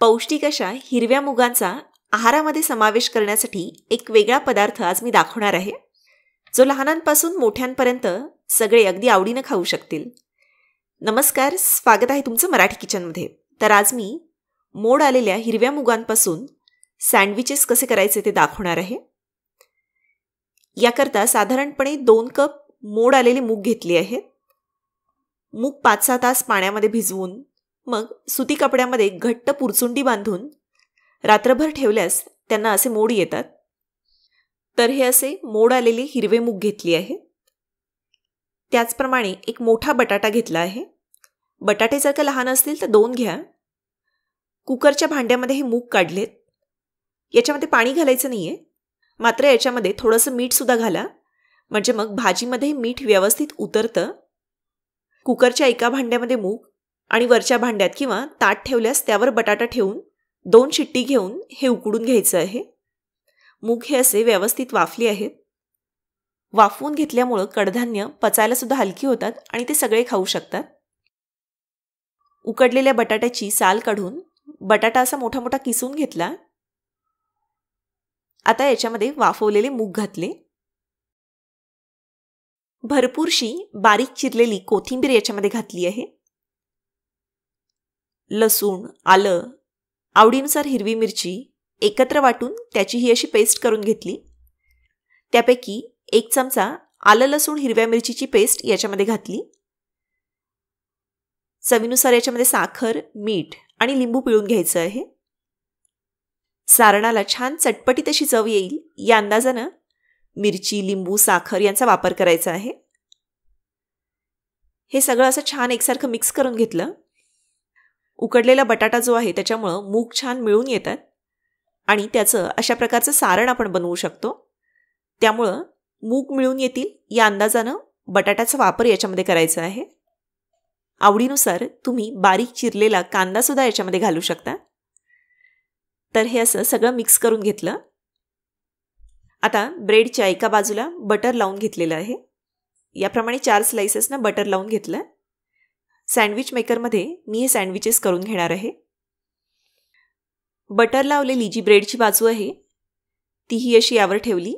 पौष्टिक अशा हिरव्या मुगांचा आहारामध्ये समावेश करण्यासाठी एक वेगळा पदार्थ आज मी दाखवणार आहे जो लहानांपासून मोठ्यांपर्यंत सगळे अगदी आवडीनं खाऊ शकतील नमस्कार स्वागत आहे तुमचं मराठी किचनमध्ये तर आज मी मोड आलेल्या हिरव्या मुगांपासून सँडविचेस कसे करायचे ते दाखवणार आहे याकरता साधारणपणे दोन कप मोड आलेले मूग घेतले आहेत मूग पाच सहा तास पाण्यामध्ये भिजवून मग सुती कपड्यामध्ये घट्ट पुरचुंडी बांधून रात्रभर ठेवल्यास त्यांना असे मोड येतात तर हे असे मोड आलेले हिरवे मूग घेतली आहे त्याचप्रमाणे एक मोठा बटाटा घेतला आहे बटाटे जर का लहान असतील तर दोन घ्या कुकरच्या भांड्यामध्ये हे मूग काढलेत याच्यामध्ये पाणी घालायचं नाही आहे मात्र याच्यामध्ये थोडंसं मीठसुद्धा घाला म्हणजे मग भाजीमध्ये मीठ व्यवस्थित उतरतं कुकरच्या एका भांड्यामध्ये मूग आणि वरच्या भांड्यात किंवा ताट ठेवल्यास त्यावर बटाटा ठेवून दोन शिट्टी घेऊन हे उकडून घ्यायचं आहे मूग हे असे व्यवस्थित वाफले आहेत वाफवून घेतल्यामुळं कडधान्य पचायला सुद्धा हलकी होतात आणि ते सगळे खाऊ शकतात उकडलेल्या बटाट्याची साल काढून बटाटा असा मोठा मोठा किसून घेतला आता याच्यामध्ये वाफवलेले मूग घातले भरपूरशी बारीक चिरलेली कोथिंबीर याच्यामध्ये घातली आहे लसूण आलं आवडीनुसार हिरवी मिरची एकत्र वाटून त्याची ही अशी पेस्ट करून घेतली त्यापैकी एक चमचा आलं लसूण हिरव्या मिरचीची पेस्ट याच्यामध्ये घातली चवीनुसार याच्यामध्ये साखर मीठ आणि लिंबू पिळून घ्यायचं आहे सारणाला छान चटपटी तशी चव येईल या अंदाजानं मिरची लिंबू साखर यांचा वापर करायचा आहे हे सगळं असं छान एकसारखं मिक्स करून घेतलं उकडलेला बटाटा जो आहे त्याच्यामुळं मूग छान मिळून येतात आणि त्याचं अशा प्रकारचं सारण आपण बनवू शकतो त्यामुळं मूग मिळून येतील या अंदाजानं बटाट्याचा वापर याच्यामध्ये करायचा आहे आवडीनुसार तुम्ही बारीक चिरलेला कांदासुद्धा याच्यामध्ये घालू शकता तर हे असं सगळं मिक्स करून घेतलं आता ब्रेडच्या एका बाजूला बटर लावून घेतलेलं आहे याप्रमाणे चार स्लाइसेसनं बटर लावून घेतलं सँडविच मेकरमध्ये मी हे सँडविचेस करून घेणार आहे बटर लावलेली जी ब्रेडची बाजू आहे तीही अशी यावर ठेवली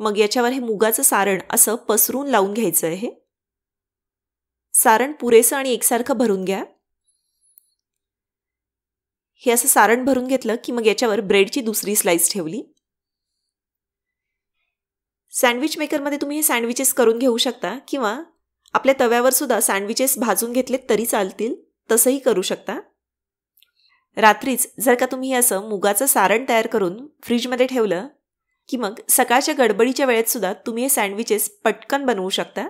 मग याच्यावर हे मुगाचं सारण असं पसरून लावून घ्यायचं आहे सारण पुरेसं आणि एकसारखं भरून घ्या हे असं सारण भरून घेतलं की मग याच्यावर ब्रेडची दुसरी स्लाईस ठेवली सँडविच मेकरमध्ये तुम्ही हे सँडविचेस करून घेऊ शकता किंवा आपल्या तव्यावर सुद्धा सँडविचेस भाजून घेतले तरी चालतील तसंही करू शकता रात्रीच जर का तुम्ही असं मुगाचं सारण तयार करून फ्रीजमध्ये ठेवलं की मग सकाळच्या गडबडीच्या वेळेत सुद्धा तुम्ही हे सँडविचेस पटकन बनवू शकता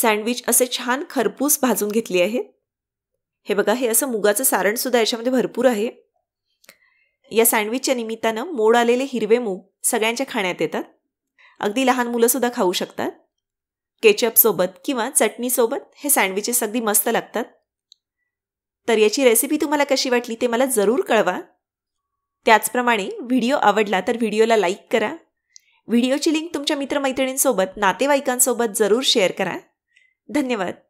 सँडविच असे छान खरपूस भाजून घेतली आहे हे बघा हे असं मुगाचं सारण सुद्धा याच्यामध्ये भरपूर आहे या सँडविचच्या निमित्तानं मोड आलेले हिरवे मूग सगळ्यांच्या खाण्यात येतात अगदी लहान मुलंसुद्धा खाऊ शकतात केचअपसोबत किंवा चटणीसोबत हे सँडविचेस अगदी मस्त लागतात तर याची रेसिपी तुम्हाला कशी वाटली ते मला जरूर कळवा त्याचप्रमाणे व्हिडिओ आवडला तर व्हिडिओला लाईक करा व्हिडिओची लिंक तुमच्या मित्रमैत्रिणींसोबत नातेवाईकांसोबत जरूर शेअर करा धन्यवाद